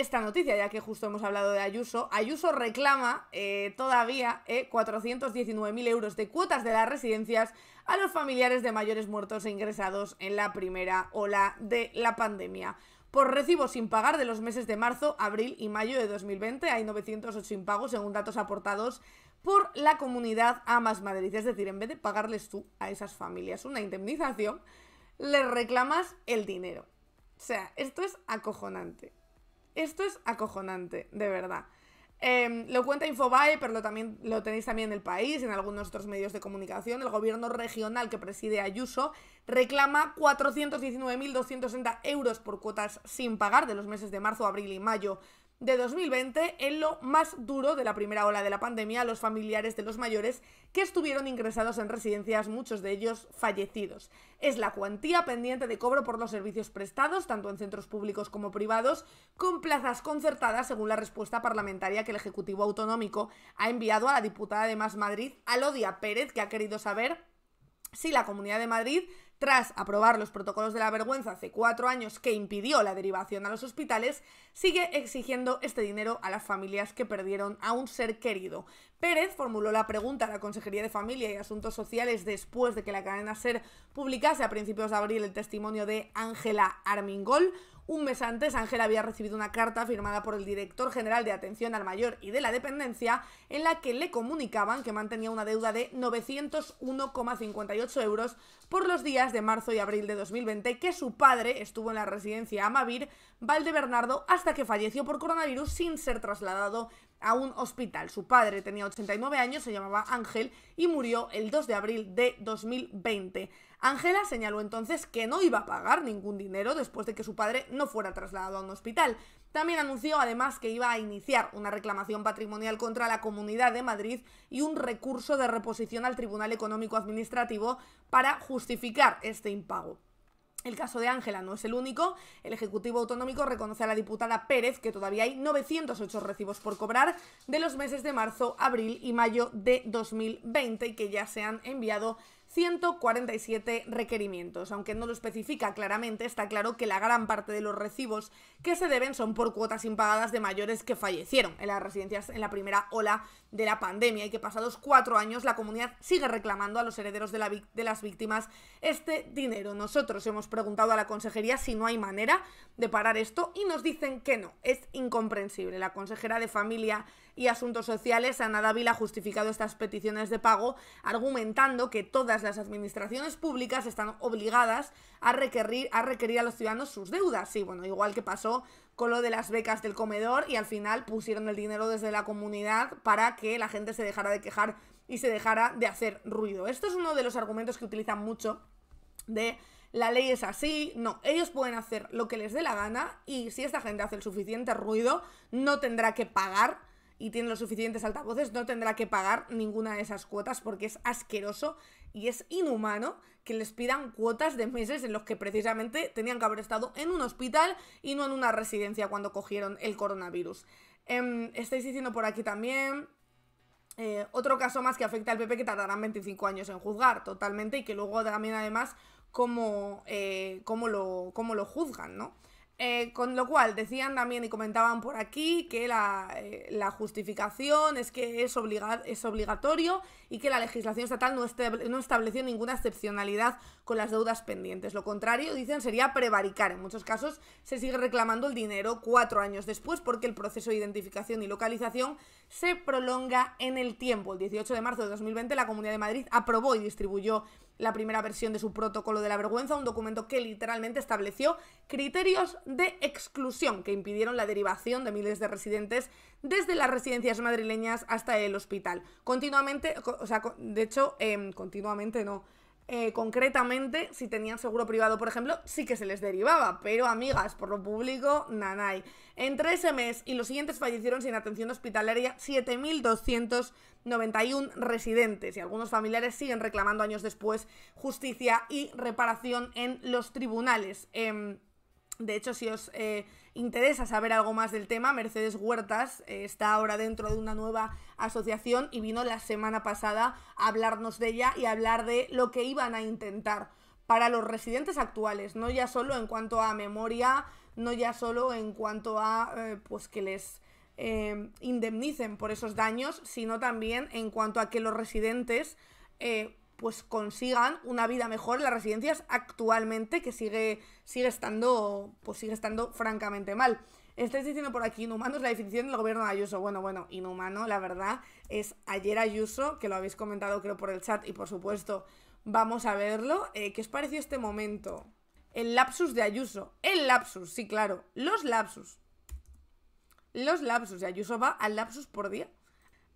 esta noticia, ya que justo hemos hablado de Ayuso. Ayuso reclama eh, todavía 419.000 eh, euros de cuotas de las residencias a los familiares de mayores muertos e ingresados en la primera ola de la pandemia. Por recibos sin pagar de los meses de marzo, abril y mayo de 2020 hay 908 impagos según datos aportados por la comunidad Amas Madrid. Es decir, en vez de pagarles tú a esas familias una indemnización, les reclamas el dinero. O sea, esto es acojonante. Esto es acojonante, de verdad. Em, lo cuenta Infobae, pero también, lo tenéis también en el país, en algunos otros medios de comunicación. El gobierno regional que preside Ayuso reclama 419.260 euros por cuotas sin pagar de los meses de marzo, abril y mayo de 2020 en lo más duro de la primera ola de la pandemia a los familiares de los mayores que estuvieron ingresados en residencias, muchos de ellos fallecidos. Es la cuantía pendiente de cobro por los servicios prestados, tanto en centros públicos como privados, con plazas concertadas según la respuesta parlamentaria que el Ejecutivo Autonómico ha enviado a la diputada de Más Madrid, Alodia Pérez, que ha querido saber si la Comunidad de Madrid tras aprobar los protocolos de la vergüenza hace cuatro años que impidió la derivación a los hospitales, sigue exigiendo este dinero a las familias que perdieron a un ser querido. Pérez formuló la pregunta a la Consejería de Familia y Asuntos Sociales después de que la cadena SER publicase a principios de abril el testimonio de Ángela Armingol, un mes antes, Ángel había recibido una carta firmada por el director general de Atención al Mayor y de la Dependencia, en la que le comunicaban que mantenía una deuda de 901,58 euros por los días de marzo y abril de 2020 que su padre estuvo en la residencia Amavir Valdebernardo hasta que falleció por coronavirus sin ser trasladado a un hospital. Su padre tenía 89 años, se llamaba Ángel y murió el 2 de abril de 2020. Ángela señaló entonces que no iba a pagar ningún dinero después de que su padre no fuera trasladado a un hospital. También anunció además que iba a iniciar una reclamación patrimonial contra la Comunidad de Madrid y un recurso de reposición al Tribunal Económico Administrativo para justificar este impago. El caso de Ángela no es el único. El Ejecutivo Autonómico reconoce a la diputada Pérez que todavía hay 908 recibos por cobrar de los meses de marzo, abril y mayo de 2020 y que ya se han enviado 147 requerimientos. Aunque no lo especifica claramente, está claro que la gran parte de los recibos que se deben son por cuotas impagadas de mayores que fallecieron en las residencias en la primera ola de la pandemia y que pasados cuatro años la comunidad sigue reclamando a los herederos de, las víctimas este dinero. Nosotros hemos preguntado a la consejería si no hay manera de parar esto y nos dicen que no. Es incomprensible. La consejera de familia y Asuntos Sociales, Ana Dávila ha justificado estas peticiones de pago argumentando que todas las administraciones públicas están obligadas a requerir, a, requerir a los ciudadanos sus deudas. Sí, bueno, igual que pasó con lo de las becas del comedor y al final pusieron el dinero desde la comunidad para que la gente se dejara de quejar y se dejara de hacer ruido. Esto es uno de los argumentos que utilizan mucho de la ley es así, no, ellos pueden hacer lo que les dé la gana y si esta gente hace el suficiente ruido, no tendrá que pagar y tiene los suficientes altavoces, no tendrá que pagar ninguna de esas cuotas porque es asqueroso y es inhumano que les pidan cuotas de meses en los que precisamente tenían que haber estado en un hospital y no en una residencia cuando cogieron el coronavirus. Em, estáis diciendo por aquí también eh, otro caso más que afecta al PP que tardarán 25 años en juzgar totalmente y que luego también además cómo, eh, lo, cómo lo juzgan, ¿no? Eh, con lo cual, decían también y comentaban por aquí que la, eh, justificación es que es, es, obligatorio y que la legislación estatal no, no, estableció ninguna excepcionalidad con las deudas pendientes. Lo contrario, dicen, sería prevaricar. En muchos casos se sigue reclamando el dinero cuatro años después porque el proceso de identificación y localización se prolonga en el tiempo. El 18 de marzo de 2020 la Comunidad de Madrid aprobó y distribuyó la primera versión de su protocolo de la vergüenza, un documento que literalmente estableció criterios de exclusión que impidieron la derivación de miles de residentes desde las residencias madrileñas hasta el hospital. Continuamente, o sea, de hecho, em, continuamente no. Eh, concretamente, si tenían seguro privado, por ejemplo, sí que se les derivaba, pero amigas, por lo público, nanay. Entre ese mes y los siguientes fallecieron sin atención hospitalaria 7.291 residentes y algunos familiares siguen reclamando años después justicia y reparación en los tribunales. Em, de hecho, si os eh, interesa saber algo más del tema, Mercedes Huertas eh, está ahora dentro de una nueva asociación y vino la semana pasada a hablarnos de ella y hablar de lo que iban a intentar para los residentes actuales, no ya solo en cuanto a memoria, no ya solo en cuanto a eh, pues que les em, indemnicen por esos daños, sino también en cuanto a que los residentes pues consigan una vida mejor en las residencias actualmente, que sigue, sigue estando, pues sigue estando francamente mal. Estáis diciendo por aquí, inhumano es la definición del gobierno de Ayuso. Bueno, bueno, inhumano, la verdad, es ayer Ayuso, que lo habéis comentado creo por el chat y por supuesto vamos a verlo. Eh, ¿Qué os pareció este momento? El lapsus de Ayuso. El lapsus, sí, claro. Los lapsus. Los lapsus. Y Ayuso va al lapsus por día.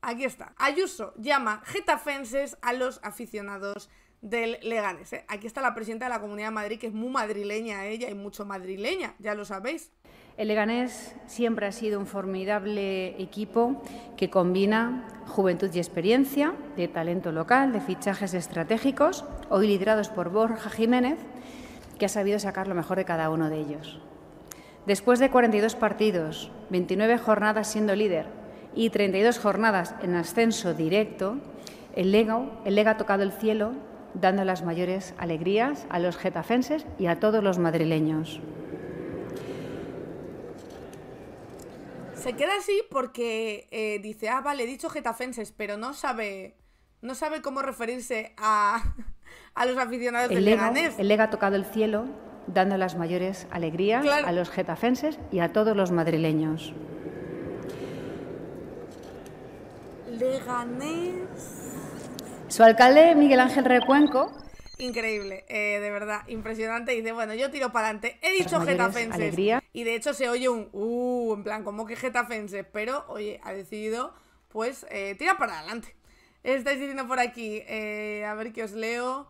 Aquí está. Ayuso llama getafenses a los aficionados del Leganés. ¿eh? Aquí está la presidenta de la Comunidad de Madrid, que es muy madrileña ella y mucho madrileña, ya lo sabéis. El Leganés siempre ha sido un formidable equipo que combina juventud y experiencia, de talento local, de fichajes estratégicos, hoy liderados por Borja Jiménez, que ha sabido sacar lo mejor de cada uno de ellos. Después de 42 partidos, 29 jornadas siendo líder, y 32 jornadas en ascenso directo, el Lega, el ha tocado el cielo dando las mayores alegrías a los getafenses y a todos los madrileños. Se queda así porque eh, dice, ah, vale, he dicho getafenses, pero no sabe, no sabe cómo referirse a, los aficionados del Lega, Leganés. El Lega ha tocado el cielo dando las mayores alegrías a los getafenses y a todos los madrileños. Su alcalde, Miguel Ángel Recuenco. Increíble, eh, de verdad, impresionante. Dice, bueno, yo tiro para adelante. He dicho getafenses. Y de hecho se oye un, uh, en plan, como que getafenses? Pero, oye, ha decidido, pues, eh, tira para adelante. Estáis diciendo por aquí, eh, a ver qué os leo.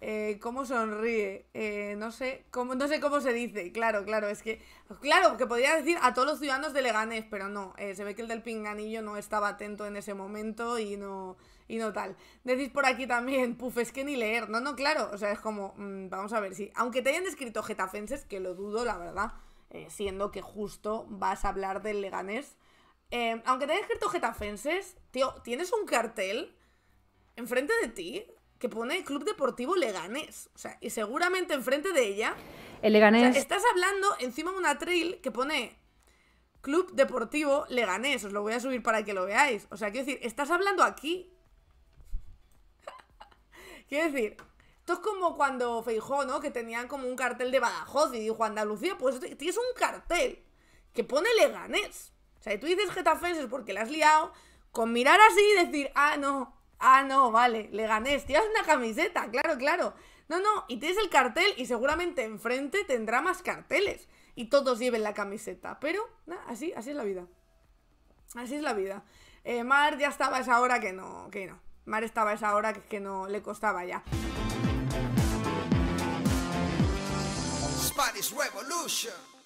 Eh, ¿Cómo sonríe? Eh, no sé cómo, no sé cómo se dice. Claro, claro, es que. Claro, que podría decir a todos los ciudadanos de Leganés, pero no. Eh, se ve que el del pinganillo no estaba atento en ese momento y no. Y no tal. Decís por aquí también, puf, es que ni leer. No, no, claro. O sea, es como. Mm, vamos a ver si. Aunque te hayan escrito getafenses, que lo dudo, la verdad. Eh, siendo que justo vas a hablar del Leganés. aunque te hayan escrito getafenses, tío, tienes un cartel enfrente de ti que pone Club Deportivo Leganés. O sea, y seguramente enfrente de ella. El Leganés. estás hablando encima de una trail que pone Club Deportivo Leganés. Os lo voy a subir para que lo veáis. O sea, quiero decir, estás hablando aquí. quiero decir, esto es como cuando Feijó, ¿no? Que tenían como un cartel de Badajoz y dijo Andalucía, pues tienes un cartel que pone Leganés. O sea, y tú dices es porque la has liado con mirar así y decir, ah, no, Ah, no, vale, le gané. es una camiseta, claro, claro. No, no, y tienes el cartel y seguramente enfrente tendrá más carteles y todos lleven la camiseta. Pero, así, así es la vida. Así es la vida. Eh, Mar ya estaba a esa hora que no, que no. Mar estaba a esa hora que, que no le costaba ya. Spanish Revolution.